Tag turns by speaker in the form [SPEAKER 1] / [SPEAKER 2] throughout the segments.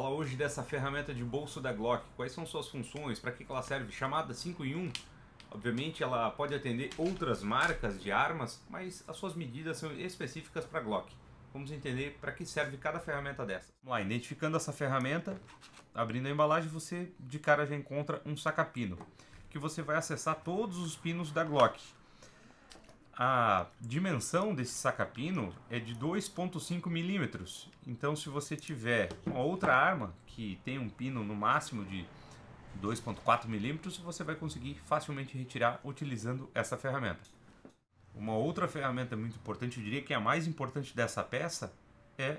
[SPEAKER 1] Fala hoje dessa ferramenta de bolso da Glock. Quais são suas funções? Para que ela serve? Chamada 5 em 1. Obviamente ela pode atender outras marcas de armas, mas as suas medidas são específicas para Glock. Vamos entender para que serve cada ferramenta dessa. Vamos lá, identificando essa ferramenta, abrindo a embalagem, você de cara já encontra um sacapino, que você vai acessar todos os pinos da Glock a dimensão desse sacapino é de 2.5 milímetros. Então se você tiver uma outra arma que tem um pino no máximo de 2.4 milímetros, você vai conseguir facilmente retirar utilizando essa ferramenta. Uma outra ferramenta muito importante, eu diria que é a mais importante dessa peça, é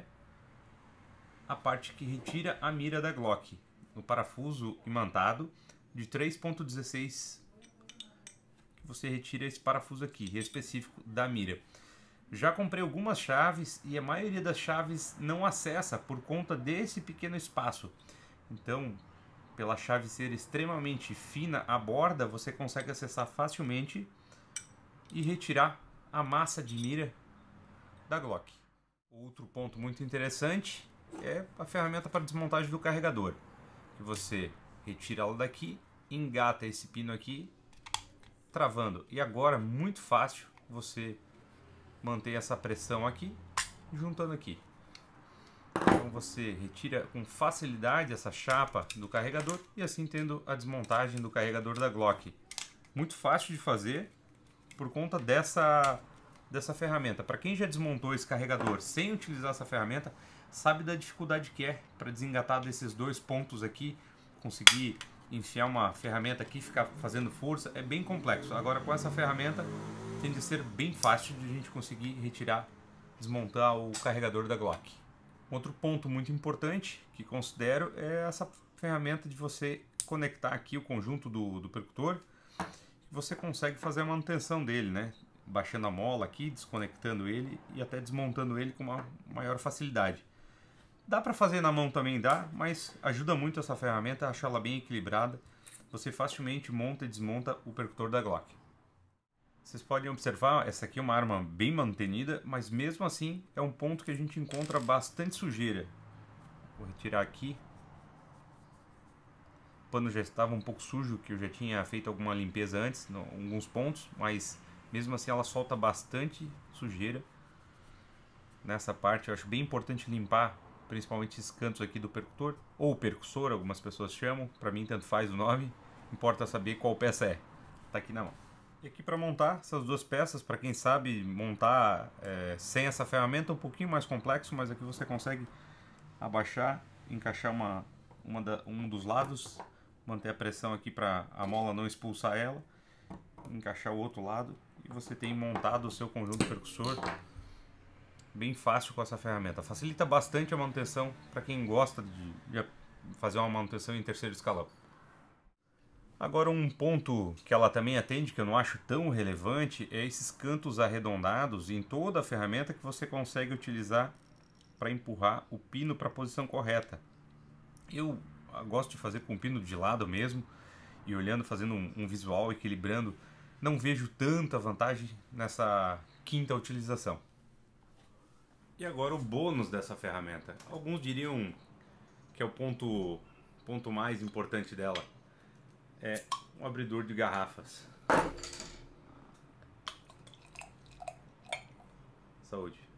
[SPEAKER 1] a parte que retira a mira da Glock, no parafuso imantado de 3.16 você retira esse parafuso aqui, específico da mira. Já comprei algumas chaves e a maioria das chaves não acessa por conta desse pequeno espaço. Então, pela chave ser extremamente fina a borda, você consegue acessar facilmente e retirar a massa de mira da Glock. Outro ponto muito interessante é a ferramenta para desmontagem do carregador. Que você retira ela daqui, engata esse pino aqui travando. E agora muito fácil você manter essa pressão aqui, juntando aqui. Então você retira com facilidade essa chapa do carregador e assim tendo a desmontagem do carregador da Glock. Muito fácil de fazer por conta dessa, dessa ferramenta. Para quem já desmontou esse carregador sem utilizar essa ferramenta, sabe da dificuldade que é para desengatar desses dois pontos aqui, conseguir enfiar uma ferramenta aqui e ficar fazendo força, é bem complexo. Agora com essa ferramenta tende a ser bem fácil de a gente conseguir retirar, desmontar o carregador da Glock. Outro ponto muito importante que considero é essa ferramenta de você conectar aqui o conjunto do, do percutor, você consegue fazer a manutenção dele, né? Baixando a mola aqui, desconectando ele e até desmontando ele com uma maior facilidade. Dá para fazer na mão também, dá, mas ajuda muito essa ferramenta a achá-la bem equilibrada. Você facilmente monta e desmonta o percutor da Glock. Vocês podem observar, essa aqui é uma arma bem mantenida, mas mesmo assim é um ponto que a gente encontra bastante sujeira. Vou retirar aqui. O pano já estava um pouco sujo, que eu já tinha feito alguma limpeza antes, em alguns pontos, mas mesmo assim ela solta bastante sujeira. Nessa parte eu acho bem importante limpar principalmente esses cantos aqui do percutor, ou percussor, algumas pessoas chamam, para mim tanto faz o nome, importa saber qual peça é, tá aqui na mão. E aqui para montar essas duas peças, para quem sabe montar é, sem essa ferramenta é um pouquinho mais complexo, mas aqui você consegue abaixar, encaixar uma, uma da, um dos lados, manter a pressão aqui para a mola não expulsar ela, encaixar o outro lado e você tem montado o seu conjunto percussor bem fácil com essa ferramenta. Facilita bastante a manutenção para quem gosta de, de fazer uma manutenção em terceiro escalão. Agora um ponto que ela também atende, que eu não acho tão relevante, é esses cantos arredondados em toda a ferramenta que você consegue utilizar para empurrar o pino para a posição correta. Eu gosto de fazer com o pino de lado mesmo e olhando, fazendo um, um visual, equilibrando, não vejo tanta vantagem nessa quinta utilização. E agora o bônus dessa ferramenta. Alguns diriam que é o ponto, ponto mais importante dela. É um abridor de garrafas. Saúde.